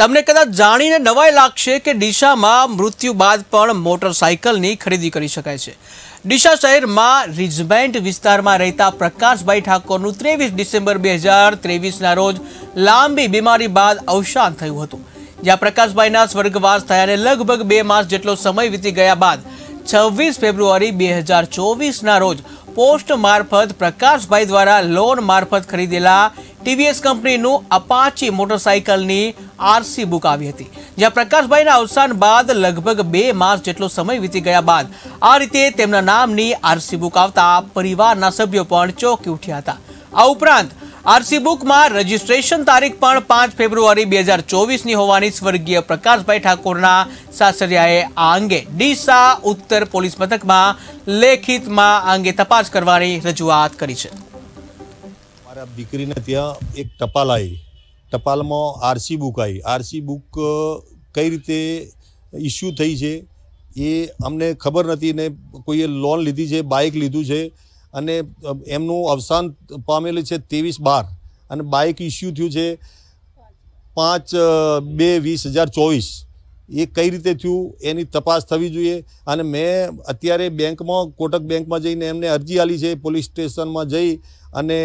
તમને કદાચ જાણીને નવાઈ લાગશે કે ડીસામાં મૃત્યુ બાદ પણ મોટરસાઇકલની ખરીદી કરી શકાય છે ડીસા શહેરમાં રિજમેન્ટ વિસ્તારમાં રહેતા પ્રકાશભાઈ ઠાકોરનું ત્રેવીસ ડિસેમ્બર બે હજાર ત્રેવીસના રોજ લાંબી બીમારી બાદ અવસાન થયું હતું જ્યાં પ્રકાશભાઈના સ્વર્ગવાસ થયાને લગભગ બે માસ જેટલો સમય વીતી ગયા બાદ છવ્વીસ ફેબ્રુઆરી બે હજાર ચોવીસના રોજ પોસ્ટ મારફત પ્રકાશભાઈ દ્વારા લોન મારફત ખરીદેલા ટીવીએસ કંપનીનું અપાચી મોટરસાઇકલની આરસી બુક આવી હતી જ્યાં પ્રકાશભાઈના અવસાન બાદ લગભગ બે માસ જેટલો સમય વીતી ગયા બાદ આ રીતે તેમના નામની આરસી બુક આવતા પરિવારના સભ્યો પણ ચોંકી ઉઠ્યા હતા આ ઉપરાંત આરસી બુકમાં રજીસ્ટ્રેશન તારીખ પણ પાંચ ફેબ્રુઆરી બે હજાર ચોવીસની હોવાની સ્વર્ગીય પ્રકાશભાઈ ઠાકોરના સાસરિયાએ આ અંગે ડીસા ઉત્તર પોલીસ મથકમાં લેખિતમાં આ અંગે તપાસ કરવાની રજૂઆત કરી છે મારા દીકરીને ત્યાં એક ટપાલ આવી ટપાલમાં આરસી બુક આવી આરસી બુક કઈ રીતે ઇસ્યુ થઈ છે એ અમને ખબર નથી ને કોઈએ લોન લીધી છે બાઇક લીધું છે અને એમનું અવસાન પામેલું છે ત્રેવીસ બાર અને બાઇક ઇસ્યુ થયું છે પાંચ બે વીસ હજાર ચોવીસ એ કઈ રીતે થયું એની તપાસ થવી જોઈએ અને મેં અત્યારે બેંકમાં કોટક બેંકમાં જઈને એમને અરજી આપી છે પોલીસ સ્ટેશનમાં જઈ અને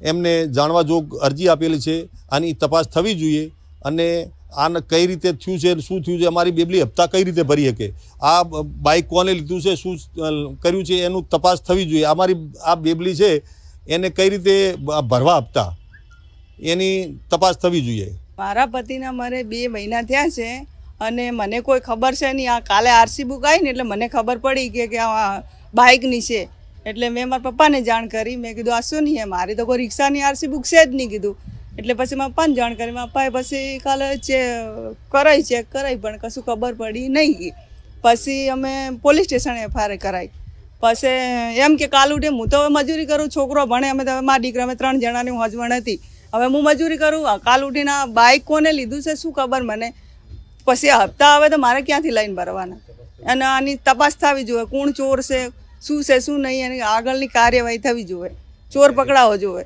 એમને જાણવા જોગ અરજી આપેલી છે આની તપાસ થવી જોઈએ અને આને કઈ રીતે થયું છે શું થયું છે અમારી બેબલી હપ્તા કઈ રીતે ભરી શકે આ બાઇક કોને લીધું છે શું કર્યું છે એનું તપાસ થવી જોઈએ અમારી આ બેબલી છે એને કઈ રીતે ભરવા આપતા એની તપાસ થવી જોઈએ મારા પતિના મારે બે મહિના થયા છે અને મને કોઈ ખબર છે નહીં આ કાલે આરસી બુક આવી ને એટલે મને ખબર પડી કે આ બાઇકની છે એટલે મેં મારા પપ્પાને જાણ કરી મેં કીધું આ શું નહીં મારી તો કોઈ રિક્ષાની આરસી બુક છે જ નહીં કીધું એટલે પછી મારા પપ્પાને જાણ કરી મારા પપ્પાએ પછી કાલે ચે કરાઈ ચેક કરાવી પણ કશું ખબર પડી નહીં પછી અમે પોલીસ સ્ટેશન એફઆઈઆર કરાવી પછી એમ કે કાલ ઉઠે હું તો મજૂરી કરું છોકરો ભણે અમે તો મારા દીકરા અમે ત્રણ જણાની હું હજવણ હતી હવે હું મજૂરી કરું કાલ ઉઠીને બાઇક કોને લીધું છે શું ખબર મને પછી હપ્તા આવે તો મારે ક્યાંથી લઈને ભરવાના અને આની તપાસ થવી જોઈએ કોણ ચોર છે શું છે શું નહીં અને આગળની કાર્યવાહી થવી જોઈએ ચોર પકડાવો જોઈએ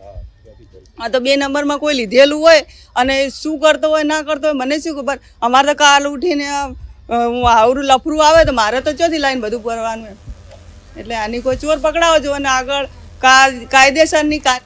આ તો બે નંબરમાં કોઈ લીધેલું હોય અને શું કરતો હોય ના કરતો હોય મને શું ખબર અમારે તો કાલ ઉઠીને હું આવરું લફરું આવે તો મારે તો ચોથી લાઈન બધું કરવાનું એમ એટલે આની કોઈ ચોર પકડાવો જોઈએ અને આગળ કાયદેસરની કા